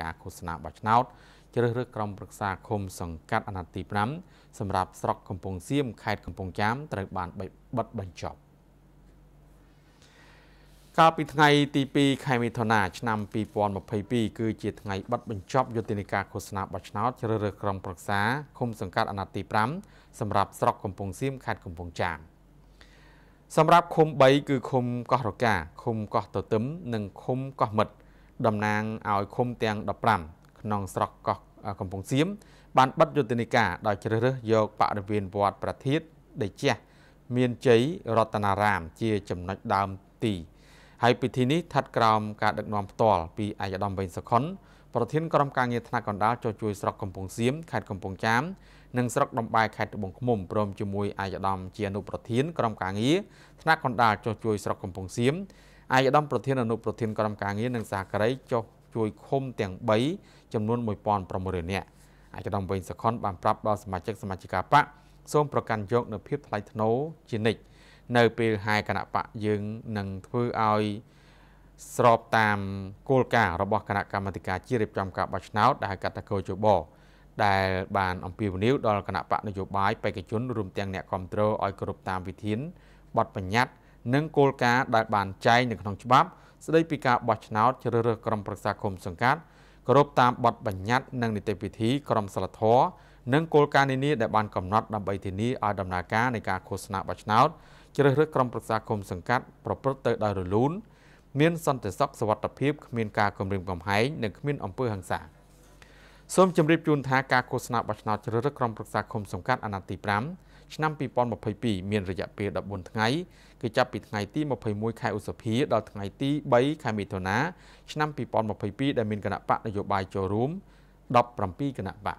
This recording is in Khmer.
ការឃោសនាបោះឆ្នោតជ្រើសរើសក្រុមប្រឹក្សាឃុំសង្កាត់អាណត្តិទី5សម្រាប់ស្រុកកំពង់សៀមខេត្តកំពង់ចាមត្រូវបានបិទបញ្ចប់កាលពីថ្ងៃទី2ខែមិថុនាឆ្នាំ2022គឺជាថ្ងៃបិទបញ្ចប់យុទ្ធនាការឃោសនាបោះឆ្នោតជ្រើសរើសក្រុមប្រឹក្សាឃុំសង្កាត់អាណត្តិទី5សម្រាប់ស្រុកកំពង់សៀមខេត្តកំពង់ចាមសម្រាប់ឃុំ3គឺឃុំកោះរកាឃុំកោះទទឹមនិងឃុំកោះមិត្តតំណាងឲ្យឃុំទាំង15ក្នុងស្រុកកោះកំពង់សៀមបានបិទយុទ្ធនាការដោយជ្រើសរើសយកបរិវេណវត្តប្រធាតដេជះមានជ័យរតនារាមជាចំណុចដើមទីហើយពិធីនេះស្ថិតក្រោមការដឹកនាំផ្ទាល់ពីអាយដាមវិញសុខុនប្រធានក្រុមការងារថ្នាក់កណ្ដាលចូលជួយស្រុកកំពង់សៀមខេត្តកំពង់ចាមនិងស្រុកដំបែខេត្តត្បូងឃ្មុំព្រមជាមួយអាយដាមជាអនុប្រធានក្រុមការងារថ្នាក់កណ្ដាលចូលជួយស្រុកកំពង់សៀមឯកឧត្តមប្រធានអនុប្រធានក្រុមការងារនិងសហការីចុះជួយឃុំទាំង3ចំនួន1600នាក់ឯកឧត្តមវិញសខុនបានប្រាប់ដល់សមាជិកសមាជិកាបកសូមប្រកាន់យកនូវភាពថ្លៃថ្នូរជានិច្ចនៅពេលហែគណៈបកយើងនឹងធ្វើឲ្យស្របតាមគោលការណ៍របស់គណៈកម្មាធិការជាតិរៀបចំការបោះឆ្នោតដែលកតកោជបដែល បានអំពាវនាវដល់គណៈបកនយោបាយបេក្ខជនរួមទាំងអ្នកគ្រប់គ្រងឲ្យគោរពតាមវិធានបទបញ្ញត្តិនិងគោលការណ៍ដែលបានចែងនៅក្នុងច្បាប់ ស្តីពីការបោះឆ្នោតជ្រើសរើសក្រុមប្រឹក្សាគុំសង្កាត់គោរពតាមបទបញ្ញត្តិនិងនីតិវិធីក្រមសីលធម៌និងគោលការណ៍នានាដែលបានកំណត់ដើម្បីធានាឲ្យដំណើរការនៃការឃោសនាបោះឆ្នោតជ្រើសរើសក្រុមប្រឹក្សាគុំសង្កាត់ប្រព្រឹត្តទៅដោយរលូន មាន សន្តិសុខសុវត្ថិភាពគ្មានការគំរាមកំហែងនិងគ្មានអំពើហិង្សាសូមជម្រាបជូនថាការឃោសនាបោះឆ្នោតជ្រើសរើសក្រុមប្រឹក្សាគុំសង្កាត់អាណត្តិទី5ឆ្នាំ2022មានរយៈពេល14ថ្ងៃគឺចាប់ពីថ្ងៃទី21ខែឧសភាដល់ថ្ងៃទី3ខែមិថុនាឆ្នាំ2022ដែលមានគណៈបកនយោបាយចូលរួម17គណៈបក